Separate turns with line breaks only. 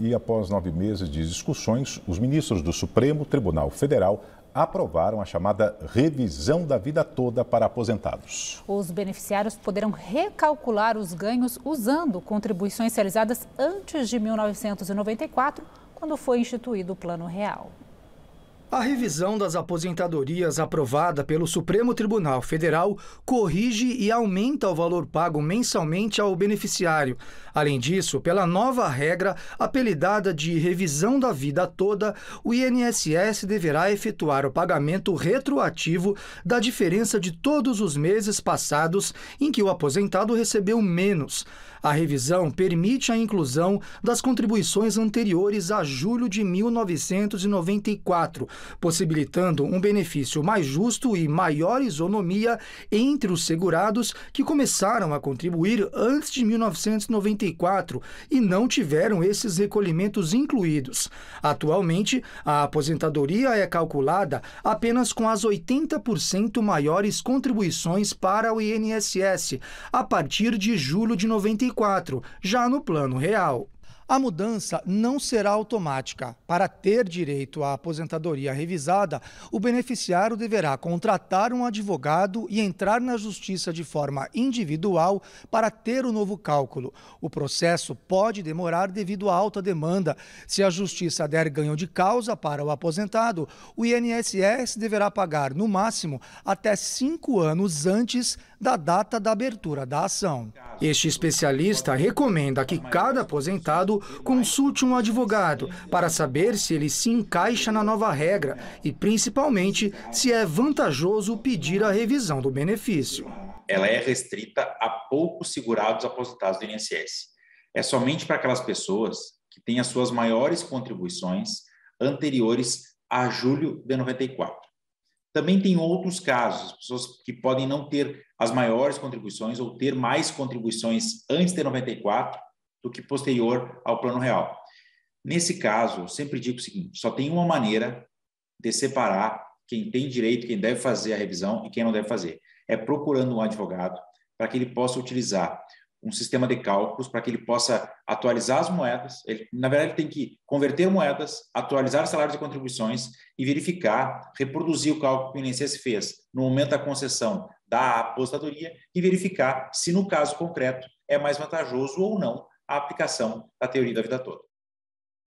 e, após nove meses de discussões, os ministros do Supremo Tribunal Federal aprovaram a chamada revisão da vida toda para aposentados.
Os beneficiários poderão recalcular os ganhos usando contribuições realizadas antes de 1994, quando foi instituído o Plano Real. A revisão das aposentadorias aprovada pelo Supremo Tribunal Federal corrige e aumenta o valor pago mensalmente ao beneficiário. Além disso, pela nova regra, apelidada de revisão da vida toda, o INSS deverá efetuar o pagamento retroativo da diferença de todos os meses passados em que o aposentado recebeu menos. A revisão permite a inclusão das contribuições anteriores a julho de 1994 possibilitando um benefício mais justo e maior isonomia entre os segurados que começaram a contribuir antes de 1994 e não tiveram esses recolhimentos incluídos. Atualmente, a aposentadoria é calculada apenas com as 80% maiores contribuições para o INSS a partir de julho de 94, já no plano real. A mudança não será automática. Para ter direito à aposentadoria revisada, o beneficiário deverá contratar um advogado e entrar na justiça de forma individual para ter o novo cálculo. O processo pode demorar devido à alta demanda. Se a justiça der ganho de causa para o aposentado, o INSS deverá pagar, no máximo, até cinco anos antes da data da abertura da ação. Este especialista recomenda que cada aposentado consulte um advogado para saber se ele se encaixa na nova regra e, principalmente, se é vantajoso pedir a revisão do benefício.
Ela é restrita a poucos segurados aposentados do INSS. É somente para aquelas pessoas que têm as suas maiores contribuições anteriores a julho de 94. Também tem outros casos, pessoas que podem não ter as maiores contribuições ou ter mais contribuições antes de 94 do que posterior ao plano real. Nesse caso, eu sempre digo o seguinte: só tem uma maneira de separar quem tem direito, quem deve fazer a revisão e quem não deve fazer. É procurando um advogado para que ele possa utilizar um sistema de cálculos para que ele possa atualizar as moedas. Ele, na verdade, ele tem que converter moedas, atualizar salários e contribuições e verificar, reproduzir o cálculo que o INSS fez no momento da concessão da aposentadoria e verificar se,
no caso concreto, é mais vantajoso ou não a aplicação da teoria da vida toda.